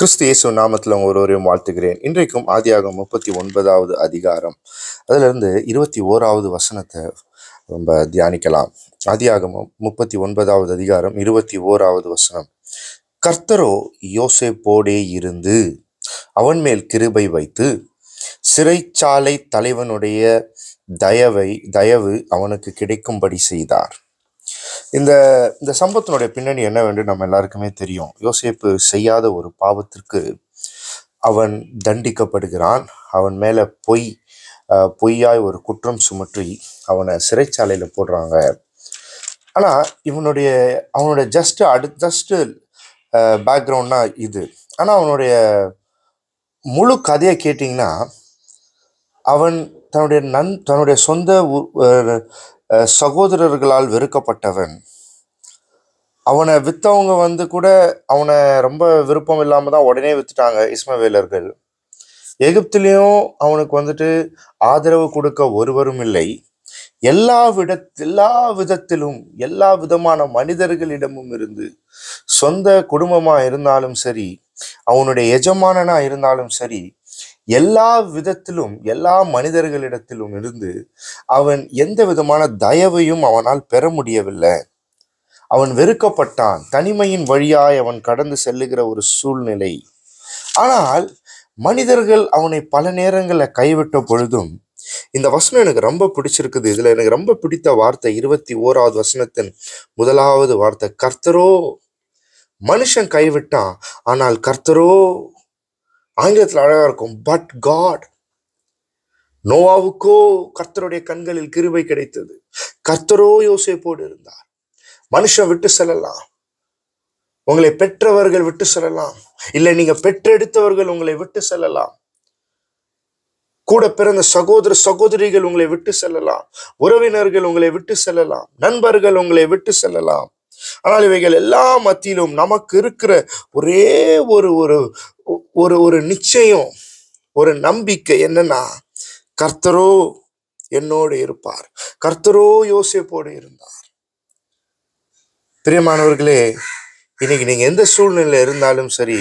கிறிஸ்து இயேசு நாமத்தில் உங்கள் ஒருவரையும் வாழ்த்துகிறேன் இன்றைக்கும் ஆதியாகம் முப்பத்தி ஒன்பதாவது அதிகாரம் அதிலிருந்து இருபத்தி ஓராவது வசனத்தை நம்ம தியானிக்கலாம் ஆதியாகமும் முப்பத்தி ஒன்பதாவது அதிகாரம் இருபத்தி ஓராவது வசனம் கர்த்தரோ யோசேப்போடே இருந்து அவன் மேல் கிருபை வைத்து சிறைச்சாலை தலைவனுடைய தயவை தயவு அவனுக்கு கிடைக்கும்படி செய்தார் இந்த இந்த சம்பவத்தினுடைய பின்னணி என்னவென்று நம்ம எல்லாருக்குமே தெரியும் யோசிப்பு செய்யாத ஒரு பாவத்திற்கு அவன் தண்டிக்கப்படுகிறான் அவன் மேலே பொய் பொய்யாய் ஒரு குற்றம் சுமற்றி அவனை சிறைச்சாலையில் போடுறாங்க ஆனால் இவனுடைய அவனுடைய ஜஸ்ட்டு அடு ஜஸ்ட்டு பேக்ரவுண்ட்னா இது ஆனால் அவனுடைய முழு கதையை கேட்டிங்கன்னா அவன் தன்னுடைய நன் தன்னுடைய சொந்த சகோதரர்களால் வெறுக்கப்பட்டவன் அவனை விற்றவங்க வந்து கூட அவனை ரொம்ப விருப்பம் இல்லாமல் தான் உடனே விற்றுட்டாங்க இஸ்மவேலர்கள் எகிப்திலையும் அவனுக்கு வந்துட்டு ஆதரவு கொடுக்க ஒருவரும் இல்லை எல்லா விட எல்லா விதத்திலும் எல்லா விதமான மனிதர்களிடமும் இருந்து சொந்த குடும்பமாக இருந்தாலும் சரி அவனுடைய எஜமானனாக இருந்தாலும் சரி எல்லா விதத்திலும் எல்லா மனிதர்களிடத்திலும் இருந்து அவன் எந்த விதமான தயவையும் அவனால் பெற முடியவில்லை அவன் வெறுக்கப்பட்டான் தனிமையின் வழியாய் அவன் கடந்து செல்லுகிற ஒரு சூழ்நிலை ஆனால் மனிதர்கள் அவனை பல நேரங்களில் கைவிட்ட பொழுதும் இந்த வசனம் எனக்கு ரொம்ப பிடிச்சிருக்குது இதில் எனக்கு ரொம்ப பிடித்த வார்த்தை இருபத்தி ஓராவது வசனத்தின் முதலாவது வார்த்தை கர்த்தரோ மனுஷன் கைவிட்டான் ஆனால் கர்த்தரோ ஆங்கிலத்தில் அழகாக இருக்கும் பட் காட் நோவாவுக்கோ கர்த்தருடைய கண்களில் கிருபை கிடைத்தது கர்த்தரோ யோசிப்போடு இருந்தார் மனுஷன் விட்டு செல்லலாம் உங்களை பெற்றவர்கள் விட்டு செல்லலாம் இல்லை நீங்க பெற்றெடுத்தவர்கள் உங்களை விட்டு செல்லலாம் கூட பிறந்த சகோதர சகோதரிகள் உங்களை விட்டு செல்லலாம் உறவினர்கள் உங்களை விட்டு செல்லலாம் நண்பர்கள் உங்களை விட்டு செல்லலாம் ஆனால் இவைகள் எல்லா மத்தியிலும் நமக்கு இருக்கிற ஒரே ஒரு ஒரு ஒரு ஒரு நிச்சயம் ஒரு நம்பிக்கை என்னன்னா கர்த்தரோ என்னோடு இருப்பார் கர்த்தரோ யோசிப்போடு இருந்தார் பிரியமானவர்களே இன்னைக்கு நீங்க எந்த சூழ்நிலை இருந்தாலும் சரி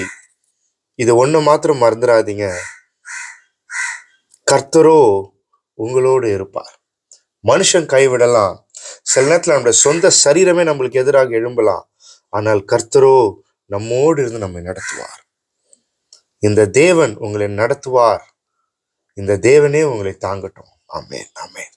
இது ஒன்று மாத்திரம் மறந்துடாதீங்க கர்த்தரோ உங்களோடு இருப்பார் மனுஷன் கைவிடலாம் சில நேரத்தில் நம்முடைய சொந்த சரீரமே நம்மளுக்கு எதிராக எழும்பலாம் ஆனால் கர்த்தரோ நம்மோடு இருந்து நம்மை நடத்துவார் இந்த தேவன் உங்களை நடத்துவார் இந்த தேவனே உங்களை தாங்கட்டும் ஆமேன் ஆமேன்